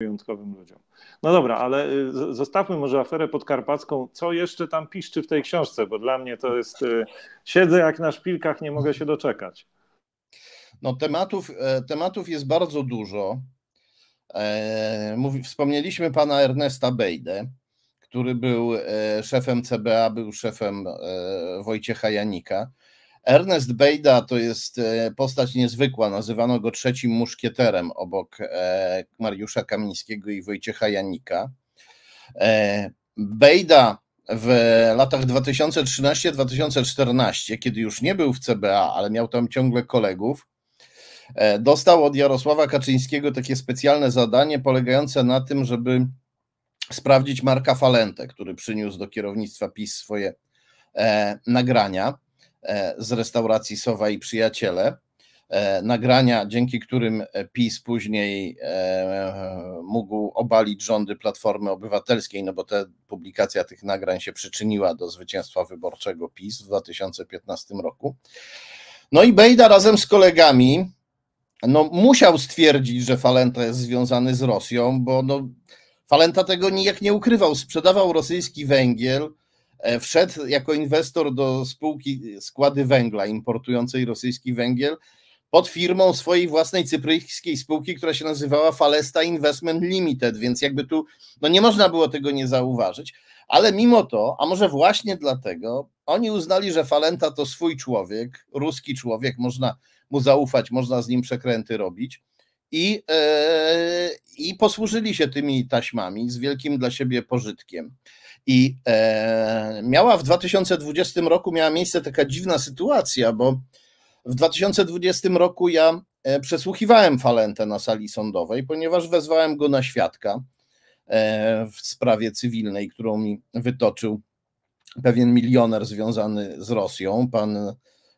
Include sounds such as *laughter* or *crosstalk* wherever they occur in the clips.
wyjątkowym ludziom. No dobra, ale y, zostawmy może aferę podkarpacką. Co jeszcze tam piszczy w tej książce? Bo dla mnie to jest. Y, siedzę jak na szpilkach, nie mogę się doczekać. No, tematów, e, tematów jest bardzo dużo. E, wspomnieliśmy pana Ernesta Bejde, który był e, szefem CBA, był szefem Wojciecha Janika. Ernest Bejda to jest e, postać niezwykła, nazywano go trzecim muszkieterem obok e, Mariusza Kamińskiego i Wojciecha Janika. E, Bejda w latach 2013-2014, kiedy już nie był w CBA, ale miał tam ciągle kolegów, dostał od Jarosława Kaczyńskiego takie specjalne zadanie polegające na tym, żeby sprawdzić Marka Falentę, który przyniósł do kierownictwa PiS swoje nagrania. E, z restauracji Sowa i Przyjaciele. E, nagrania, dzięki którym PiS później e, mógł obalić rządy Platformy Obywatelskiej, no bo ta publikacja tych nagrań się przyczyniła do zwycięstwa wyborczego PiS w 2015 roku. No i Bejda razem z kolegami no, musiał stwierdzić, że Falenta jest związany z Rosją, bo no, Falenta tego nijak nie ukrywał. Sprzedawał rosyjski węgiel, E, wszedł jako inwestor do spółki składy węgla importującej rosyjski węgiel pod firmą swojej własnej cypryjskiej spółki, która się nazywała Falesta Investment Limited, więc jakby tu no nie można było tego nie zauważyć, ale mimo to, a może właśnie dlatego, oni uznali, że Falenta to swój człowiek, ruski człowiek, można mu zaufać, można z nim przekręty robić. I, yy, I posłużyli się tymi taśmami z wielkim dla siebie pożytkiem. I e, miała w 2020 roku miała miejsce taka dziwna sytuacja, bo w 2020 roku ja e, przesłuchiwałem Falentę na sali sądowej, ponieważ wezwałem go na świadka e, w sprawie cywilnej, którą mi wytoczył pewien milioner związany z Rosją, pan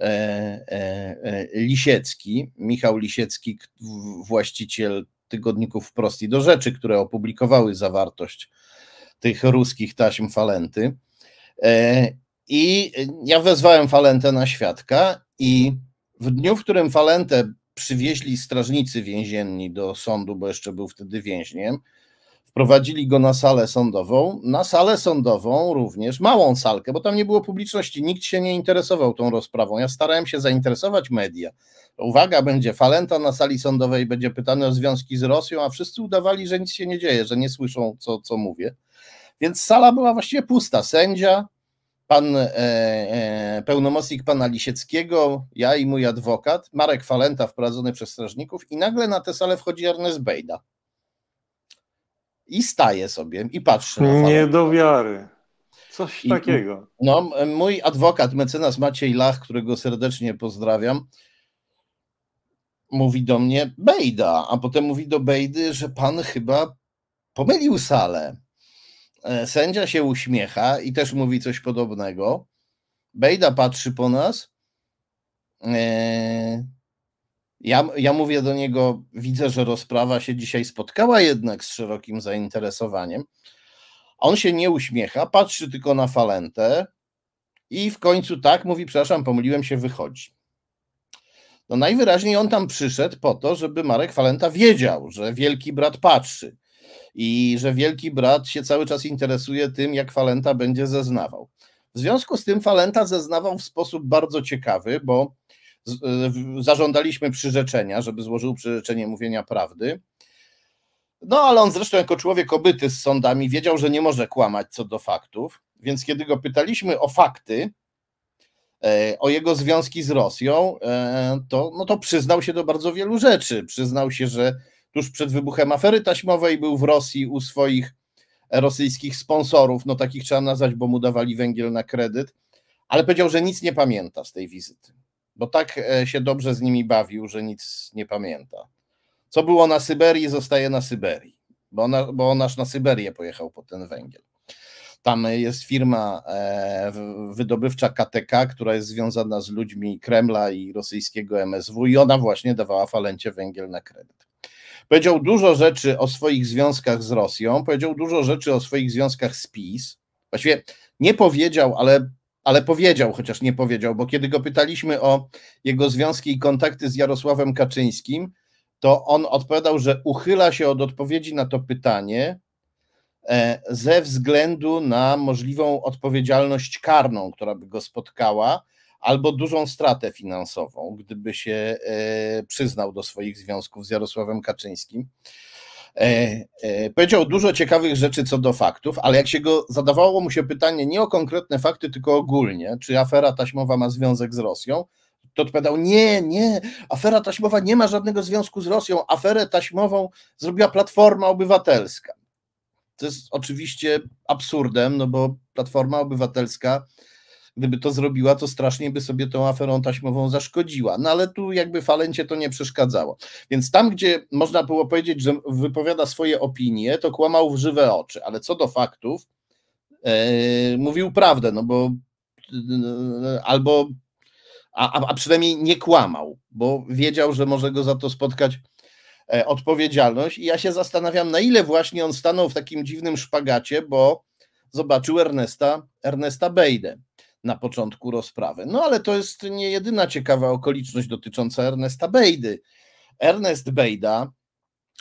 e, Lisiecki, Michał Lisiecki, właściciel tygodników Wprost i do Rzeczy, które opublikowały zawartość tych ruskich taśm Falenty. E, I ja wezwałem Falentę na świadka i w dniu, w którym Falentę przywieźli strażnicy więzienni do sądu, bo jeszcze był wtedy więźniem, Wprowadzili go na salę sądową. Na salę sądową również, małą salkę, bo tam nie było publiczności, nikt się nie interesował tą rozprawą. Ja starałem się zainteresować media. Uwaga, będzie falenta na sali sądowej, będzie pytany o związki z Rosją, a wszyscy udawali, że nic się nie dzieje, że nie słyszą, co, co mówię. Więc sala była właściwie pusta. Sędzia, pan e, e, pełnomocnik pana Lisieckiego, ja i mój adwokat, Marek Falenta wprowadzony przez strażników i nagle na tę salę wchodzi Ernest Bejda i staje sobie i patrzy na falę. Nie do wiary. Coś I, takiego. No, mój adwokat, mecenas Maciej Lach, którego serdecznie pozdrawiam, mówi do mnie Bejda, a potem mówi do Bejdy, że pan chyba pomylił salę. E, sędzia się uśmiecha i też mówi coś podobnego. Bejda patrzy po nas. Eee, ja, ja mówię do niego, widzę, że rozprawa się dzisiaj spotkała jednak z szerokim zainteresowaniem. On się nie uśmiecha, patrzy tylko na falentę i w końcu tak mówi: Przepraszam, pomyliłem się, wychodzi. No najwyraźniej on tam przyszedł po to, żeby Marek Falenta wiedział, że wielki brat patrzy i że wielki brat się cały czas interesuje tym, jak Falenta będzie zeznawał. W związku z tym Falenta zeznawał w sposób bardzo ciekawy, bo E, zażądaliśmy przyrzeczenia, żeby złożył przyrzeczenie mówienia prawdy. No ale on zresztą jako człowiek obyty z sądami wiedział, że nie może kłamać co do faktów, więc kiedy go pytaliśmy o fakty, e, o jego związki z Rosją, e, to, no to przyznał się do bardzo wielu rzeczy. Przyznał się, że tuż przed wybuchem afery taśmowej był w Rosji u swoich rosyjskich sponsorów, no takich trzeba nazwać, bo mu dawali węgiel na kredyt, ale powiedział, że nic nie pamięta z tej wizyty bo tak e, się dobrze z nimi bawił, że nic nie pamięta. Co było na Syberii, zostaje na Syberii, bo, na, bo nasz na Syberię pojechał po ten węgiel. Tam jest firma e, wydobywcza KTK, która jest związana z ludźmi Kremla i rosyjskiego MSW, i ona właśnie dawała falencie węgiel na kredyt. Powiedział dużo rzeczy o swoich związkach z Rosją, powiedział dużo rzeczy o swoich związkach z PiS. Właściwie nie powiedział, ale ale powiedział, chociaż nie powiedział, bo kiedy go pytaliśmy o jego związki i kontakty z Jarosławem Kaczyńskim, to on odpowiadał, że uchyla się od odpowiedzi na to pytanie e, ze względu na możliwą odpowiedzialność karną, która by go spotkała, albo dużą stratę finansową, gdyby się e, przyznał do swoich związków z Jarosławem Kaczyńskim. E, e, powiedział dużo ciekawych rzeczy co do faktów, ale jak się go zadawało mu się pytanie nie o konkretne fakty, tylko ogólnie, czy afera taśmowa ma związek z Rosją, to odpowiadał: Nie, nie, afera taśmowa nie ma żadnego związku z Rosją. Aferę taśmową zrobiła Platforma Obywatelska. To jest oczywiście absurdem, no bo Platforma Obywatelska gdyby to zrobiła, to strasznie by sobie tą aferą taśmową zaszkodziła. No ale tu jakby Falencie to nie przeszkadzało. Więc tam, gdzie można było powiedzieć, że wypowiada swoje opinie, to kłamał w żywe oczy, ale co do faktów, yy, mówił prawdę, no bo yy, albo, a, a przynajmniej nie kłamał, bo wiedział, że może go za to spotkać e, odpowiedzialność i ja się zastanawiam, na ile właśnie on stanął w takim dziwnym szpagacie, bo zobaczył Ernesta, Ernesta Bejdę na początku rozprawy. No ale to jest nie jedyna ciekawa okoliczność dotycząca Ernesta Bejdy. Ernest Bejda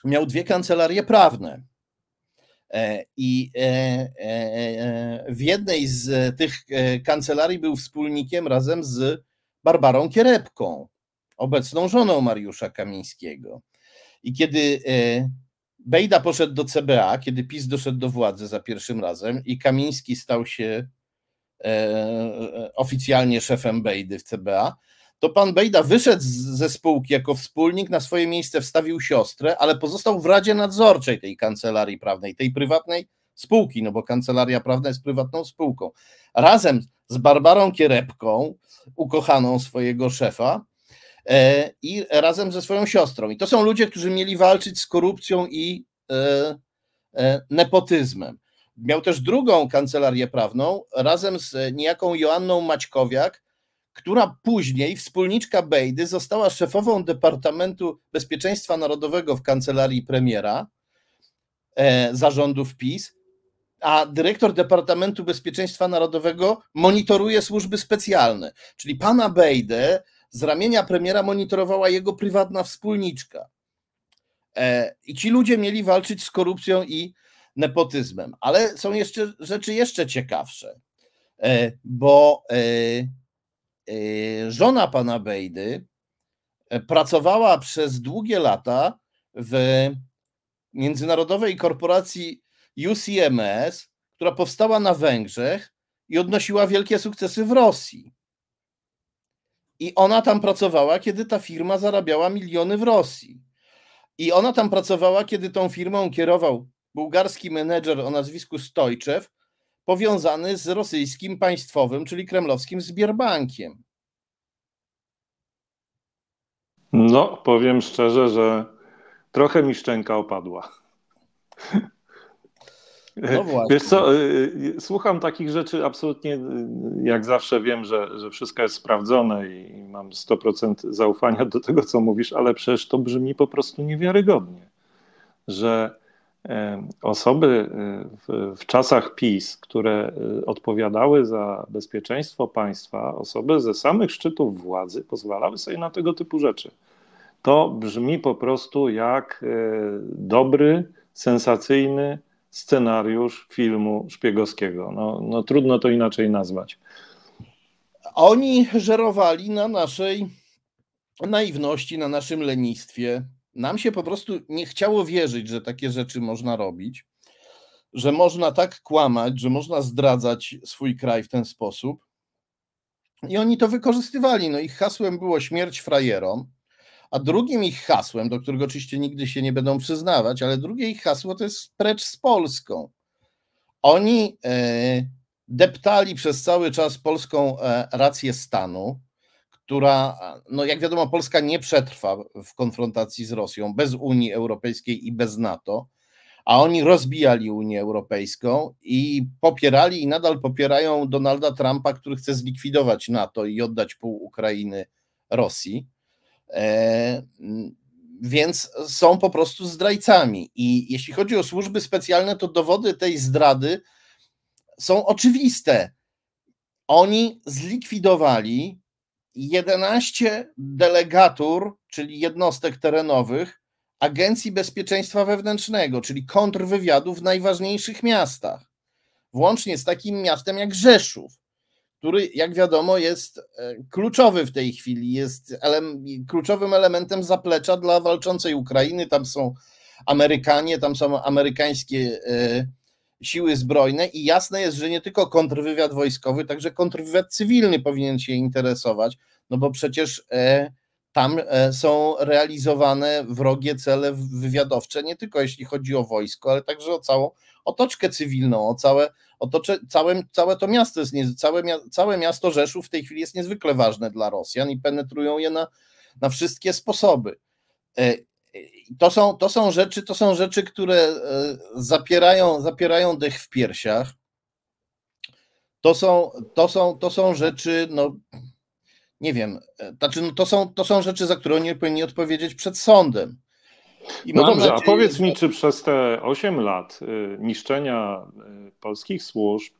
miał dwie kancelarie prawne. E, I e, e, w jednej z tych kancelarii był wspólnikiem razem z Barbarą Kierepką, obecną żoną Mariusza Kamińskiego. I kiedy Bejda poszedł do CBA, kiedy PiS doszedł do władzy za pierwszym razem i Kamiński stał się E, oficjalnie szefem Bejdy w CBA, to pan Bejda wyszedł ze spółki jako wspólnik, na swoje miejsce wstawił siostrę, ale pozostał w radzie nadzorczej tej kancelarii prawnej, tej prywatnej spółki, no bo kancelaria prawna jest prywatną spółką. Razem z Barbarą Kierepką, ukochaną swojego szefa, e, i razem ze swoją siostrą. I to są ludzie, którzy mieli walczyć z korupcją i e, nepotyzmem. Miał też drugą kancelarię prawną razem z e, niejaką Joanną Maćkowiak, która później, wspólniczka Bejdy, została szefową Departamentu Bezpieczeństwa Narodowego w kancelarii premiera e, zarządów PiS, a dyrektor Departamentu Bezpieczeństwa Narodowego monitoruje służby specjalne. Czyli pana Bejdę z ramienia premiera monitorowała jego prywatna wspólniczka. E, I ci ludzie mieli walczyć z korupcją i nepotyzmem. Ale są jeszcze rzeczy jeszcze ciekawsze, e, bo e, e, żona pana Bejdy pracowała przez długie lata w międzynarodowej korporacji UCMS, która powstała na Węgrzech i odnosiła wielkie sukcesy w Rosji. I ona tam pracowała, kiedy ta firma zarabiała miliony w Rosji. I ona tam pracowała, kiedy tą firmą kierował bułgarski menedżer o nazwisku Stojczew powiązany z rosyjskim państwowym, czyli kremlowskim zbierbankiem. No, powiem szczerze, że trochę mi szczęka opadła. No Wiesz co, y, y, słucham takich rzeczy absolutnie, y, jak zawsze wiem, że, że wszystko jest sprawdzone i mam 100% zaufania do tego, co mówisz, ale przecież to brzmi po prostu niewiarygodnie, że E, osoby e, w, w, czasach PiS, które e, odpowiadały za bezpieczeństwo państwa, osoby ze samych szczytów władzy pozwalały sobie na tego typu rzeczy. To brzmi po prostu jak dobry, sensacyjny scenariusz filmu szpiegowskiego. No, no trudno to inaczej nazwać. Oni żerowali na naszej naiwności, na naszym lenistwie, nam się po prostu nie chciało wierzyć, że takie rzeczy można robić, że można tak kłamać, że można zdradzać swój kraj w ten sposób. I oni to wykorzystywali. No ich hasłem było śmierć frajerom, a drugim ich hasłem, do którego oczywiście nigdy się nie będą przyznawać, ale drugie ich hasło to jest precz z Polską. Oni e, deptali przez cały czas polską e, rację stanu, która, no jak wiadomo, Polska nie przetrwa w konfrontacji z Rosją bez Unii Europejskiej i bez NATO, a oni rozbijali Unię Europejską i popierali i nadal popierają Donalda Trumpa, który chce zlikwidować NATO i oddać pół Ukrainy Rosji. E, więc są po prostu zdrajcami. I jeśli chodzi o służby specjalne, to dowody tej zdrady są oczywiste. Oni zlikwidowali 11 delegatur, czyli jednostek terenowych Agencji Bezpieczeństwa Wewnętrznego, czyli kontrwywiadu w najważniejszych miastach, włącznie z takim miastem jak Rzeszów, który, jak wiadomo, jest e, kluczowy w tej chwili, jest ele kluczowym elementem zaplecza dla walczącej Ukrainy. Tam są Amerykanie, tam są amerykańskie. Yy, siły zbrojne i jasne jest, że nie tylko kontrwywiad wojskowy, także kontrwywiad cywilny powinien się interesować, no bo przecież e, tam e, są realizowane wrogie cele wywiadowcze, nie tylko jeśli chodzi o wojsko, ale także o całą otoczkę cywilną, o całe, otocze, całe, całe to miasto, jest nie, całe, całe miasto Rzeszów w tej chwili jest niezwykle ważne dla Rosjan i penetrują je na, na wszystkie sposoby. E, to są, to są rzeczy, to są rzeczy, które e, zapierają, zapierają dech w piersiach. To są, to są, to są rzeczy, no nie wiem, e, znaczy, no, to, są, to są rzeczy, za które oni powinni odpowiedzieć przed sądem. I no dobrze, nadzieję, a powiedz że... mi, czy przez te 8 lat e, niszczenia polskich służb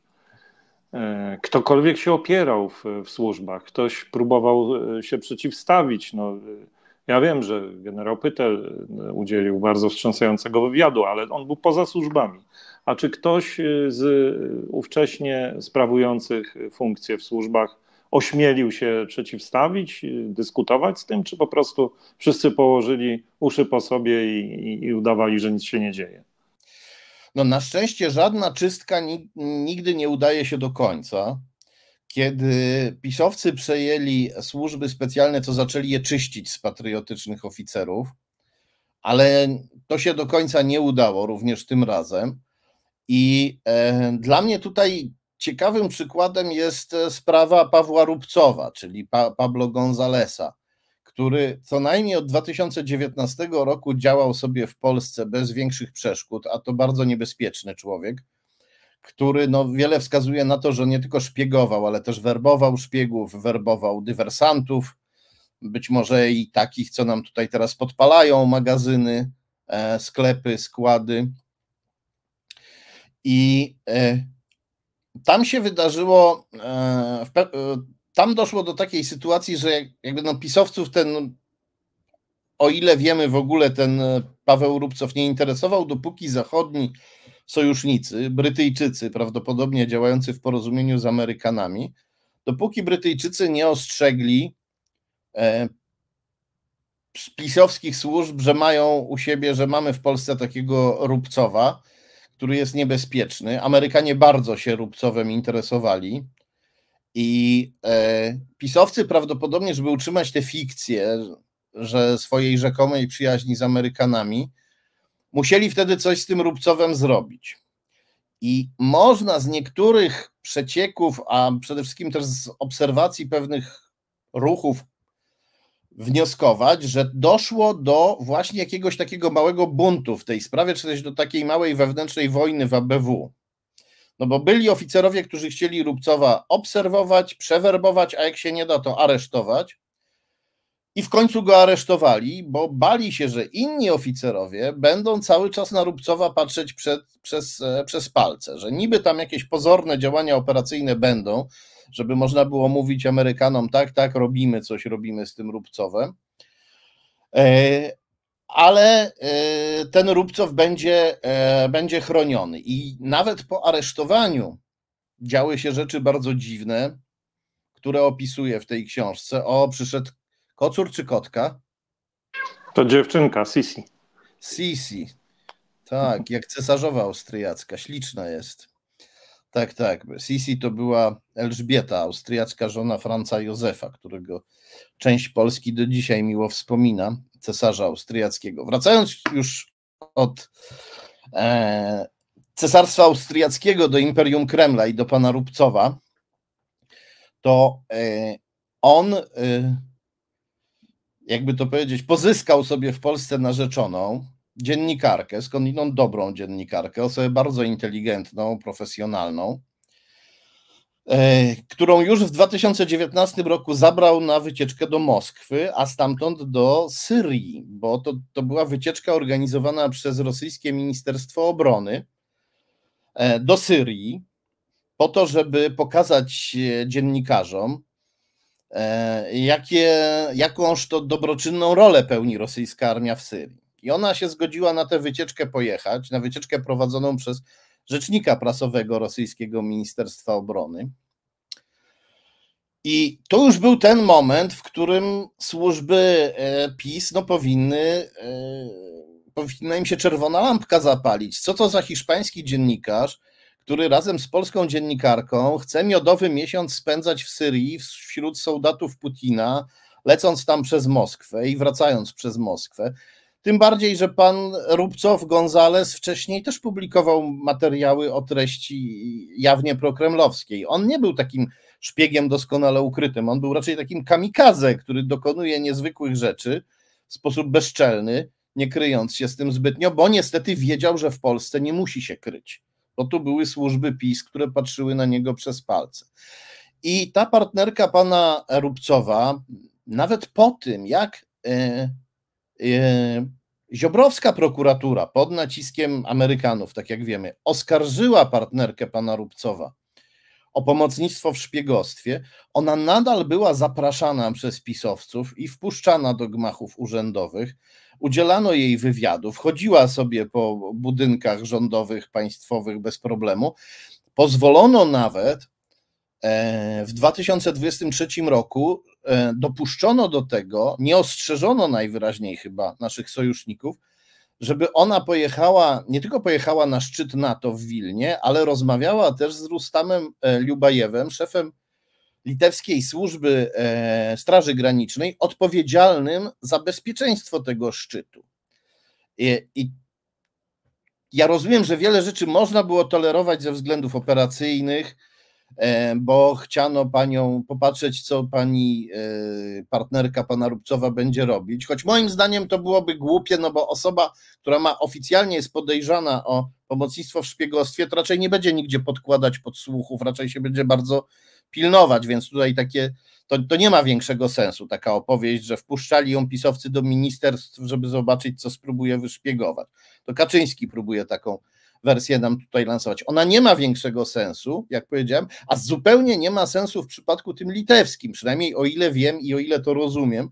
ktokolwiek się opierał w, w służbach, ktoś próbował się przeciwstawić, no ja wiem, że generał Pytel e, udzielił bardzo wstrząsającego wywiadu, ale on był poza służbami. A czy ktoś e, z e, ówcześnie sprawujących funkcje w służbach ośmielił się przeciwstawić, dyskutować z tym, czy po prostu wszyscy położyli uszy po sobie i, i, i udawali, że nic się nie dzieje? No na szczęście żadna czystka nigdy nie udaje się do końca. Kiedy pisowcy przejęli służby specjalne, to zaczęli je czyścić z patriotycznych oficerów, ale to się do końca nie udało, również tym razem. I e, dla mnie tutaj ciekawym przykładem jest e, sprawa Pawła Rubcowa, czyli pa Pablo Gonzalesa, który co najmniej od 2019 roku działał sobie w Polsce bez większych przeszkód, a to bardzo niebezpieczny człowiek który no, wiele wskazuje na to, że nie tylko szpiegował, ale też werbował szpiegów, werbował dywersantów, być może i takich, co nam tutaj teraz podpalają magazyny, e, sklepy, składy. I e, tam się wydarzyło, e, e tam doszło do takiej sytuacji, że jakby no, pisowców ten, o ile wiemy w ogóle, ten e, Paweł Rubcow nie interesował, dopóki zachodni sojusznicy, Brytyjczycy, prawdopodobnie działający w porozumieniu z Amerykanami, dopóki Brytyjczycy nie ostrzegli e, pisowskich służb, że mają u siebie, że mamy w Polsce takiego Rubcowa, który jest niebezpieczny. Amerykanie bardzo się Rubcowem interesowali. I e, pisowcy prawdopodobnie, żeby utrzymać tę fikcję, że swojej rzekomej przyjaźni z Amerykanami, Musieli wtedy coś z tym Rubcowem zrobić. I można z niektórych przecieków, a przede wszystkim też z obserwacji pewnych ruchów, wnioskować, że doszło do właśnie jakiegoś takiego małego buntu w tej sprawie, czy też do takiej małej wewnętrznej wojny w ABW. No bo byli oficerowie, którzy chcieli Rubcowa obserwować, przewerbować, a jak się nie da, to aresztować. I w końcu go aresztowali, bo bali się, że inni oficerowie będą cały czas na Rubcowa patrzeć przed, przez, e, przez palce, że niby tam jakieś pozorne działania operacyjne będą, żeby można było mówić Amerykanom, tak, tak, robimy coś, robimy z tym Rubcowem. E, ale e, ten Rubcow będzie, będzie chroniony. I nawet po aresztowaniu działy się rzeczy bardzo dziwne, które opisuje w tej książce. O, przyszedł Kocur czy kotka? To dziewczynka, Sisi. Sisi. Tak, jak cesarzowa austriacka, śliczna jest. Tak, tak. Sisi to była Elżbieta, austriacka żona Franca Józefa, którego część Polski do dzisiaj miło wspomina, cesarza austriackiego. Wracając już od e, cesarstwa austriackiego do Imperium Kremla i do pana Rubcowa, to e, on. E, jakby to powiedzieć, pozyskał sobie w Polsce narzeczoną, dziennikarkę, skądinąd dobrą dziennikarkę, osobę bardzo inteligentną, profesjonalną, e, którą już w 2019 roku zabrał na wycieczkę do Moskwy, a stamtąd do Syrii, bo to, to była wycieczka organizowana przez rosyjskie Ministerstwo Obrony e, do Syrii, po to, żeby pokazać e, dziennikarzom, E, jakie, jakąż to dobroczynną rolę pełni rosyjska armia w Syrii. I ona się zgodziła na tę wycieczkę pojechać, na wycieczkę prowadzoną przez rzecznika prasowego rosyjskiego Ministerstwa Obrony. I to już był ten moment, w którym służby e, PiS no, powinny, e, powinna im się czerwona lampka zapalić. Co to za hiszpański dziennikarz, który razem z polską dziennikarką chce miodowy miesiąc spędzać w Syrii wśród soldatów Putina, lecąc tam przez Moskwę i wracając przez Moskwę. Tym bardziej, że pan Rubcow Gonzales wcześniej też publikował materiały o treści jawnie prokremlowskiej. On nie był takim szpiegiem doskonale ukrytym, on był raczej takim kamikaze, który dokonuje niezwykłych rzeczy w sposób bezczelny, nie kryjąc się z tym zbytnio, bo niestety wiedział, że w Polsce nie musi się kryć bo to były służby PiS, które patrzyły na niego przez palce. I ta partnerka pana Rubcowa, nawet po tym, jak e, e, Ziobrowska prokuratura pod naciskiem Amerykanów, tak jak wiemy, oskarżyła partnerkę pana Rubcowa o pomocnictwo w szpiegostwie, ona nadal była zapraszana przez pisowców i wpuszczana do gmachów urzędowych. Udzielano jej wywiadów, chodziła sobie po budynkach rządowych, państwowych bez problemu. Pozwolono nawet e, w 2023 roku, e, dopuszczono do tego, nie ostrzeżono najwyraźniej chyba naszych sojuszników, żeby ona pojechała, nie tylko pojechała na szczyt NATO w Wilnie, ale rozmawiała też z Rustamem e, Liubajewem, szefem litewskiej służby e, Straży Granicznej, odpowiedzialnym za bezpieczeństwo tego szczytu. I, i ja rozumiem, że wiele rzeczy można było tolerować ze względów operacyjnych, E, bo chciano panią popatrzeć, co pani e, partnerka, pana Rubcowa będzie robić. Choć moim zdaniem to byłoby głupie, no bo osoba, która ma oficjalnie jest podejrzana o pomocnictwo w szpiegostwie, to raczej nie będzie nigdzie podkładać podsłuchów, raczej się będzie bardzo pilnować, więc tutaj takie, to, to nie ma większego sensu taka opowieść, że wpuszczali ją pisowcy do ministerstw, żeby zobaczyć, co spróbuje wyszpiegować. To Kaczyński próbuje taką wersję nam tutaj lansować. Ona nie ma większego sensu, jak powiedziałem, a zupełnie nie ma sensu w przypadku tym litewskim, przynajmniej o ile wiem i o ile to rozumiem,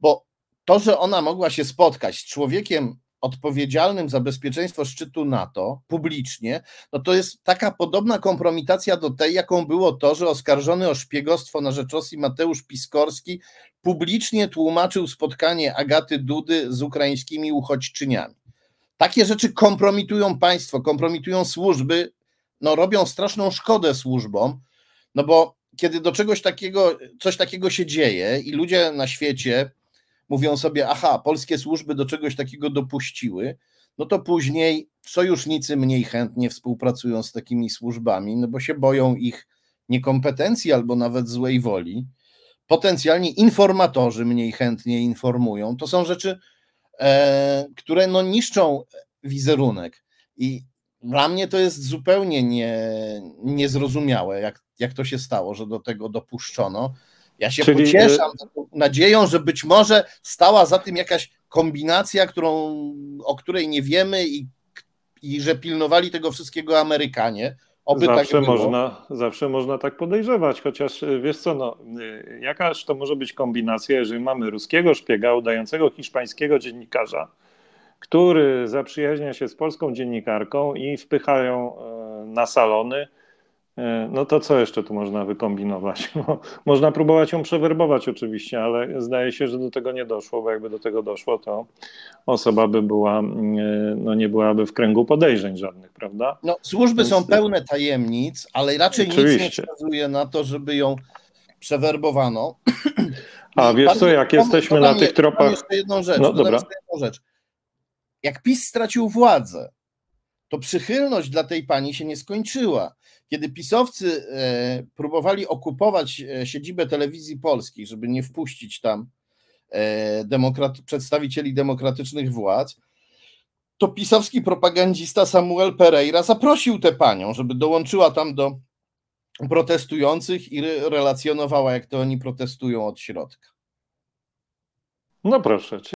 bo to, że ona mogła się spotkać z człowiekiem odpowiedzialnym za bezpieczeństwo szczytu NATO publicznie, no to jest taka podobna kompromitacja do tej, jaką było to, że oskarżony o szpiegostwo na rzecz Rosji Mateusz Piskorski publicznie tłumaczył spotkanie Agaty Dudy z ukraińskimi uchodźczyniami. Takie rzeczy kompromitują państwo, kompromitują służby, no robią straszną szkodę służbom, no bo kiedy do czegoś takiego, coś takiego się dzieje i ludzie na świecie mówią sobie, aha, polskie służby do czegoś takiego dopuściły, no to później sojusznicy mniej chętnie współpracują z takimi służbami, no bo się boją ich niekompetencji albo nawet złej woli. Potencjalni informatorzy mniej chętnie informują. To są rzeczy E, które no niszczą wizerunek. I dla mnie to jest zupełnie nie, niezrozumiałe, jak, jak to się stało, że do tego dopuszczono. Ja się Czyli... E, pocieszam nadzieją, że być może stała za tym jakaś kombinacja, którą, o której nie wiemy i, i że pilnowali tego wszystkiego Amerykanie, Oby tak zawsze, tak można, zawsze można tak podejrzewać, chociaż y, wiesz co, no, y, jakaż to może być kombinacja, jeżeli mamy ruskiego szpiega udającego hiszpańskiego dziennikarza, który zaprzyjaźnia się z polską dziennikarką i wpychają e, na salony E, no to co jeszcze tu można wykombinować? *laughs* No, można próbować ją przewerbować oczywiście, ale zdaje się, że do tego nie doszło, bo jakby do tego doszło, to osoba by była, mm, e, no nie byłaby w kręgu podejrzeń żadnych, prawda? No służby Więc... są pełne tajemnic, ale raczej oczywiście. nic nie wskazuje na to, żeby ją przewerbowano. A no wiesz co, jak jesteśmy na tych tropach... Jeszcze jedną rzecz, no, dobra. jedną rzecz. Jak PiS stracił władzę, to przychylność dla tej pani się nie skończyła kiedy pisowcy e, próbowali okupować e, siedzibę telewizji polskiej, żeby nie wpuścić tam e, demokrat, przedstawicieli demokratycznych władz, to pisowski propagandzista Samuel Pereira zaprosił tę panią, żeby dołączyła tam do protestujących i relacjonowała, jak to oni protestują od środka. No proszę cię.